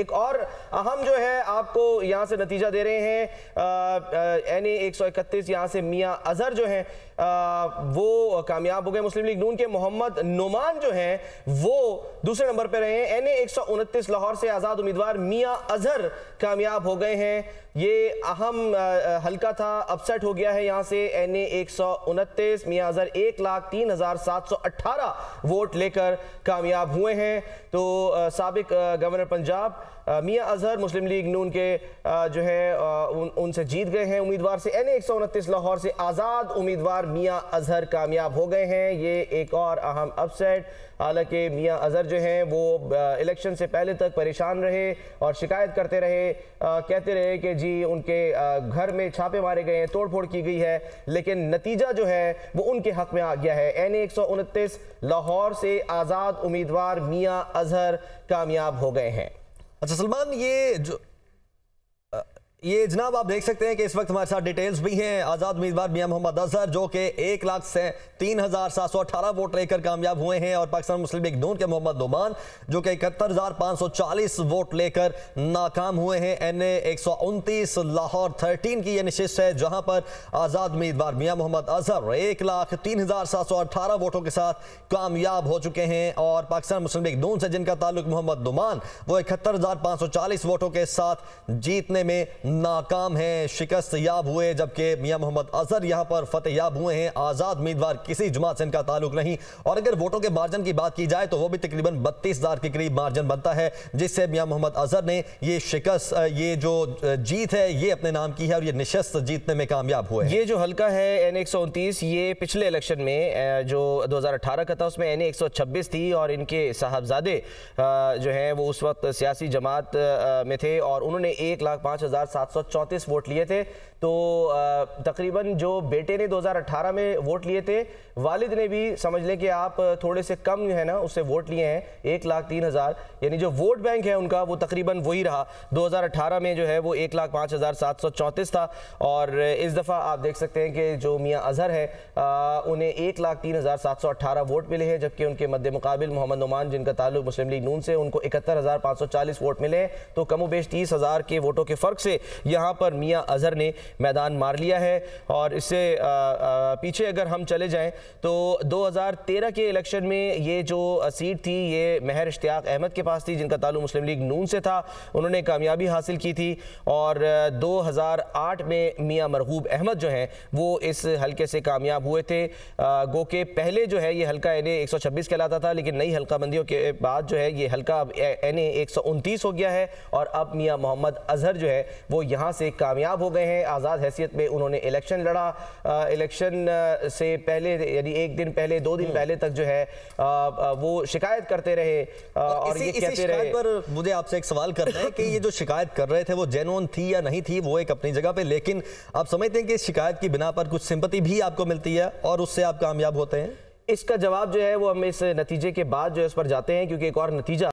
एक और अहम जो है आपको यहाँ से नतीजा दे रहे हैं एन ए एक सौ इकतीस यहाँ से मियाँ अजहर जो हैं वो कामयाब हो गए मुस्लिम लीग नून के मोहम्मद नुमान जो हैं वो दूसरे नंबर पर रहे हैं एन ए एक सौ उनतीस लाहौर से आज़ाद उम्मीदवार मियाँ अजहर कामयाब हो गए हैं ये अहम हल्का था अपसेट हो गया है यहाँ से एन ए एक सौ उनतीस मियाँ अजहर एक लाख तीन हज़ार सात सौ अट्ठारह वोट लेकर कामयाब हुए हैं तो सबक गवर्नर पंजाब मियाँ अजहर मुस्लिम लीग नून के जो है उन, उनसे जीत गए हैं उम्मीदवार से एन ए एक सौ उनतीस लाहौर से आज़ाद उम्मीदवार मियाँ अजहर कामयाब हो गए हैं ये एक और अहम अपसेट हालांकि मियाँ अजहर जो हैं वो इलेक्शन से पहले तक परेशान रहे और शिकायत करते रहे कहते रहे कि जी उनके घर में छापे मारे गए हैं तोड़फोड़ की गई है लेकिन नतीजा जो है वो उनके हक में आ गया है एन एक लाहौर से आज़ाद उम्मीदवार मियाँ अजहर कामयाब हो गए हैं अच्छा सलमान ये जो ये जनाब आप देख सकते हैं कि इस वक्त हमारे साथ डिटेल्स भी हैं आज़ाद उम्मीदवार मियाँ मोहम्मद अजहर जो कि एक लाख से तीन हज़ार सात सौ अठारह वोट लेकर कामयाब हुए हैं और पाकिस्तान मुस्लिम लीग नून के मोहम्मद नुमान जो कि इकहत्तर हज़ार पाँच सौ चालीस वोट लेकर नाकाम हुए हैं एन ए एक सौ उनतीस लाहौर थर्टीन की यह नशस्त है जहाँ पर आज़ाद उम्मीदवार मियाँ मोहम्मद अजहर एक लाख तीन हज़ार सात सौ अठारह वोटों के साथ कामयाब हो चुके हैं और पाकिस्तान मुस्लिम लीग नून से जिनका ताल्लुक मोहम्मद नुमान वो इकहत्तर हज़ार पाँच सौ चालीस वोटों के साथ जीतने में नाकाम हैं शिकस्त याब हुए जबकि मियां मोहम्मद अजहर यहाँ पर फतेह याब हुए हैं आज़ाद उम्मीदवार किसी जमात से इनका ताल्लुक नहीं और अगर वोटों के मार्जन की बात की जाए तो वो भी तकरीबन बत्तीस हज़ार के करीब मार्जन बनता है जिससे मियाँ मोहम्मद अजहर ने ये शिकस्त ये जो जीत है ये अपने नाम की है और ये नशस्त जीतने में कामयाब हुए ये जो हल्का है एन एक सौ उनतीस ये पिछले इलेक्शन में जो दो हज़ार अठारह का था उसमें एन एक सौ छब्बीस थी और इनके साहबजादे जो हैं वो उस वक्त सियासी जमात में थे और उन्होंने एक लाख पाँच हज़ार 734 वोट लिए थे तो तकरीबन जो बेटे ने 2018 में वोट लिए थे वालिद ने भी समझ लें कि आप थोड़े से कम है ना उससे वोट लिए हैं एक लाख तीन हज़ार यानी जो वोट बैंक है उनका वो तकरीबन वही रहा 2018 में जो है वो एक लाख पाँच हज़ार सात सौ चौंतीस था और इस दफ़ा आप देख सकते हैं कि जो मियाँ अजहर है उन्हें एक लाख तीन हज़ार सात सौ अट्ठारह वोट मिले हैं जबकि उनके मद्द मुकाबल मोहम्मद नुमान जिनका ताल्लुक मुस्लिम लीग नून से उनको इकहत्तर हज़ार पाँच सौ चालीस वोट मिले हैं तो कमो बेश तीस हज़ार के वोटों के फ़र्क से यहाँ पर मियाँ अजहर ने मैदान मार लिया है और इससे पीछे अगर हम चले जाएँ तो तेरह के इलेक्शन में ये जो सीट थी ये महर इश्तियाक अहमद के पास थी जिनका ताल्लुक मुस्लिम लीग नून से था उन्होंने कामयाबी हासिल की थी और 2008 में मियाँ मरगूब अहमद जो हैं वो इस हलके से कामयाब हुए थे गो के पहले जो है ये हलका एन ए एक कहलाता था लेकिन नई बंदियों के बाद जो है ये हलका अब एन ए हो गया है और अब मियाँ मोहम्मद अजहर जो है वो यहाँ से कामयाब हो गए हैं आज़ाद हैसियत में उन्होंने इलेक्शन लड़ा इलेक्शन से पहले यानी एक दिन पहले दो दिन हम्म। पहले तक जो है आ, वो शिकायत करते रहे आ, और इसी, ये कहते रहे पर मुझे आपसे एक सवाल करना है कि ये जो शिकायत कर रहे थे वो जेनुअन थी या नहीं थी वो एक अपनी जगह पर लेकिन आप समझते हैं कि शिकायत की बिना पर कुछ सिंपति भी आपको मिलती है और उससे आप कामयाब होते हैं इसका जवाब जो है वो हम इस नतीजे के बाद जो है उस पर जाते हैं क्योंकि एक और नतीजा